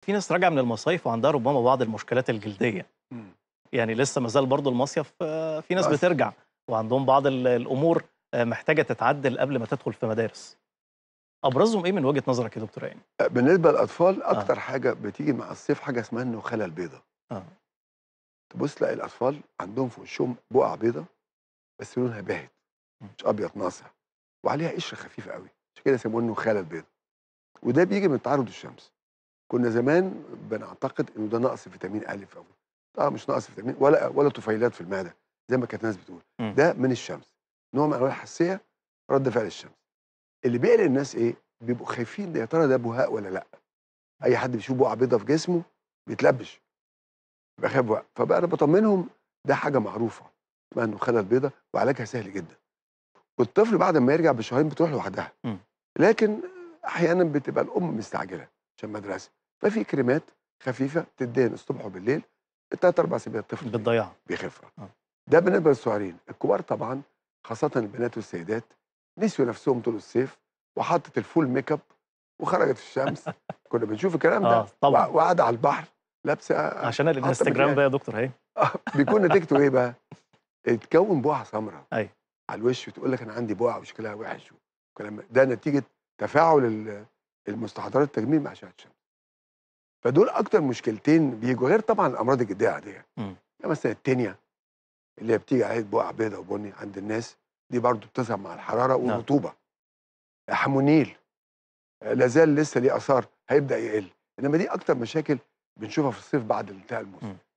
في ناس راجعه من المصايف وعندها ربما بعض المشكلات الجلديه يعني لسه ما زال برضه المصيف آه، في ناس بترجع وعندهم بعض الامور آه، محتاجه تتعدل قبل ما تدخل في مدارس ابرزهم ايه من وجهه نظرك يا دكتور عيني آه، بالنسبه للاطفال اكتر آه. حاجه بتيجي مع الصيف حاجه اسمها النخاله البيضاء آه. تبص تلاقي الاطفال عندهم في وشهم بقع بيضاء بس لونها باهت مش ابيض ناصع وعليها قشره خفيفه قوي عشان كده انه النخاله البيضاء وده بيجي من تعرض الشمس كنا زمان بنعتقد انه ده نقص فيتامين ا او اه مش نقص فيتامين ولا ولا طفيلات في المعده زي ما كانت الناس بتقول م. إمم. ده من الشمس نوع من انواع الحساسيه رد فعل الشمس اللي بيقلق الناس ايه بيبقوا خايفين يا ترى ده بهاء ولا لا اي حد بيشوف بقعه بيضه في جسمه بيتلبش بيبقى خايف بقى فبقى انا بطمنهم ده حاجه معروفه ما انه خلل بيضه وعلاجها سهل جدا والطفل بعد ما يرجع بشهرين بتروح لوحدها إمم. لكن احيانا بتبقى الام مستعجله عشان مدرسه ففي كريمات خفيفه تدهن الصبح وبالليل الثلاث اربع سنين طفل بالضياع بيخف آه. ده بالنسبه للسعرين الكبار طبعا خاصه البنات والسيدات نسيوا نفسهم طول الصيف وحطت الفول ميك اب وخرجت الشمس كنا بنشوف الكلام ده آه طبعا وقاعده على البحر لابسه آه، عشان الانستجرام ده يا دكتور اهي بيكون نتيجته ايه بقى؟ اتكون بقعه سمراء ايوه على الوش وتقول لك انا عندي بقعه وشكلها وحش وكلام ده نتيجه تفاعل المستحضرات التجميل مع اشعه الشمس فدول اكتر مشكلتين بيجوا غير طبعا الامراض الجديه العاديه يعني مثلا التينيا اللي هي بتيجي عليه بقع بيضاء وبني عند الناس دي برضو بتظهر مع الحراره نعم. والرطوبه حمونيل لا زال لسه ليه اثار هيبدا يقل انما دي اكتر مشاكل بنشوفها في الصيف بعد انتهاء الموسم